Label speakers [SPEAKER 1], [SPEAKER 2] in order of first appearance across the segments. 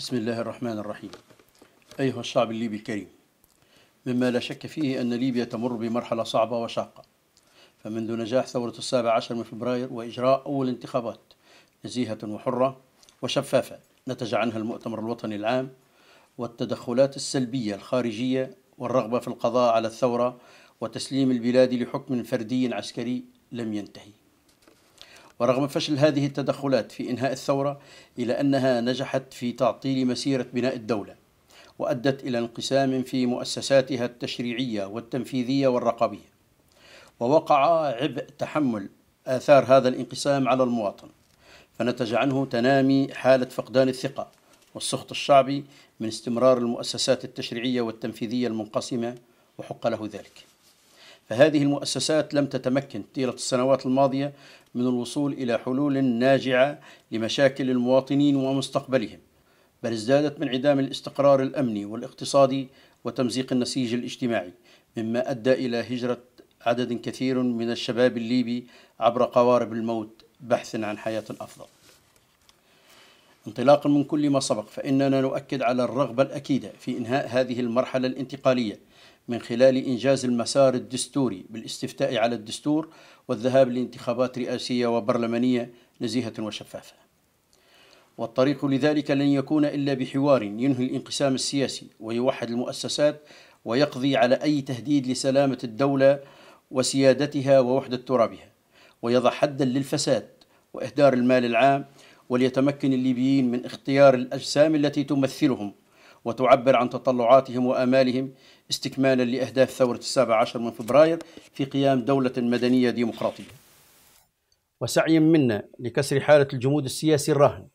[SPEAKER 1] بسم الله الرحمن الرحيم أيها الشعب الليبي الكريم مما لا شك فيه أن ليبيا تمر بمرحلة صعبة وشاقة فمنذ نجاح ثورة السابع عشر من فبراير وإجراء أول انتخابات نزيهة وحرة وشفافة نتج عنها المؤتمر الوطني العام والتدخلات السلبية الخارجية والرغبة في القضاء على الثورة وتسليم البلاد لحكم فردي عسكري لم ينتهي ورغم فشل هذه التدخلات في إنهاء الثورة إلا أنها نجحت في تعطيل مسيرة بناء الدولة وأدت إلى انقسام في مؤسساتها التشريعية والتنفيذية والرقابية ووقع عبء تحمل آثار هذا الانقسام على المواطن فنتج عنه تنامي حالة فقدان الثقة والسخط الشعبي من استمرار المؤسسات التشريعية والتنفيذية المنقسمة وحق له ذلك فهذه المؤسسات لم تتمكن طيلة السنوات الماضية من الوصول إلى حلول ناجعة لمشاكل المواطنين ومستقبلهم بل ازدادت من عدام الاستقرار الأمني والاقتصادي وتمزيق النسيج الاجتماعي مما أدى إلى هجرة عدد كثير من الشباب الليبي عبر قوارب الموت بحثا عن حياة أفضل انطلاقا من كل ما سبق فإننا نؤكد على الرغبة الأكيدة في إنهاء هذه المرحلة الانتقالية من خلال إنجاز المسار الدستوري بالاستفتاء على الدستور والذهاب لانتخابات رئاسية وبرلمانية نزيهة وشفافة والطريق لذلك لن يكون إلا بحوار ينهي الانقسام السياسي ويوحد المؤسسات ويقضي على أي تهديد لسلامة الدولة وسيادتها ووحدة ترابها ويضع حدا للفساد وإهدار المال العام وليتمكن الليبيين من اختيار الأجسام التي تمثلهم وتعبر عن تطلعاتهم وآمالهم استكمالا لأهداف ثورة السابع عشر من فبراير في قيام دولة مدنية ديمقراطية وسعيا منا لكسر حالة الجمود السياسي الراهن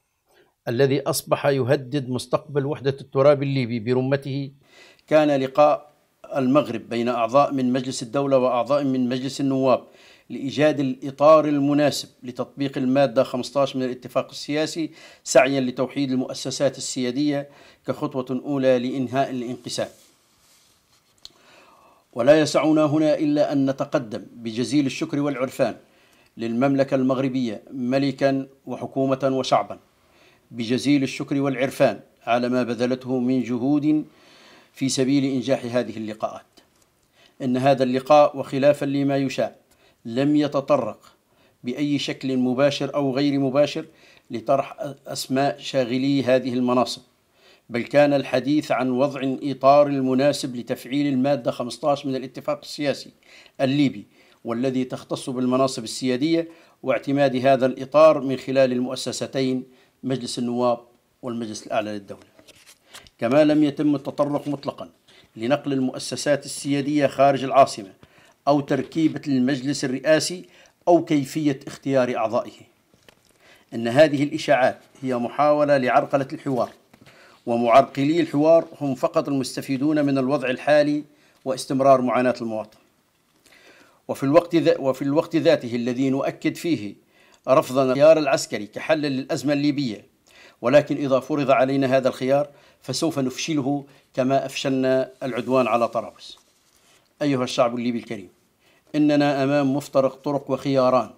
[SPEAKER 1] الذي أصبح يهدد مستقبل وحدة التراب الليبي برمته كان لقاء المغرب بين أعضاء من مجلس الدولة وأعضاء من مجلس النواب لإيجاد الإطار المناسب لتطبيق المادة 15 من الاتفاق السياسي سعيا لتوحيد المؤسسات السيادية كخطوة أولى لإنهاء الانقسام ولا يسعنا هنا إلا أن نتقدم بجزيل الشكر والعرفان للمملكة المغربية ملكا وحكومة وشعبا بجزيل الشكر والعرفان على ما بذلته من جهود في سبيل إنجاح هذه اللقاءات إن هذا اللقاء وخلافا لما يشاء لم يتطرق بأي شكل مباشر أو غير مباشر لطرح أسماء شاغلي هذه المناصب بل كان الحديث عن وضع إطار المناسب لتفعيل المادة 15 من الاتفاق السياسي الليبي والذي تختص بالمناصب السيادية واعتماد هذا الإطار من خلال المؤسستين مجلس النواب والمجلس الأعلى للدولة كما لم يتم التطرق مطلقا لنقل المؤسسات السيادية خارج العاصمة أو تركيبة المجلس الرئاسي أو كيفية اختيار أعضائه أن هذه الإشاعات هي محاولة لعرقلة الحوار ومعرقلي الحوار هم فقط المستفيدون من الوضع الحالي واستمرار معاناة المواطن وفي الوقت, وفي الوقت ذاته الذي نؤكد فيه رفضنا الخيار العسكري كحل للأزمة الليبية ولكن إذا فرض علينا هذا الخيار فسوف نفشله كما أفشلنا العدوان على طرابلس أيها الشعب الليبي الكريم إننا أمام مفترق طرق وخياران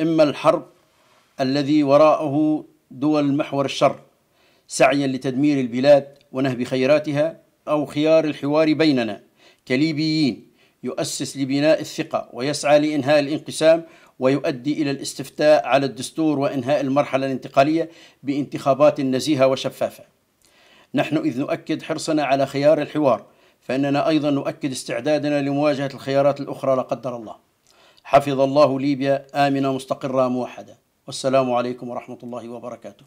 [SPEAKER 1] إما الحرب الذي وراءه دول محور الشر سعيا لتدمير البلاد ونهب خيراتها أو خيار الحوار بيننا كليبيين يؤسس لبناء الثقة ويسعى لإنهاء الانقسام ويؤدي إلى الاستفتاء على الدستور وإنهاء المرحلة الانتقالية بانتخابات نزيهة وشفافة نحن إذ نؤكد حرصنا على خيار الحوار فإننا أيضا نؤكد استعدادنا لمواجهة الخيارات الأخرى لا قدر الله حفظ الله ليبيا آمنة مستقرة موحدة والسلام عليكم ورحمة الله وبركاته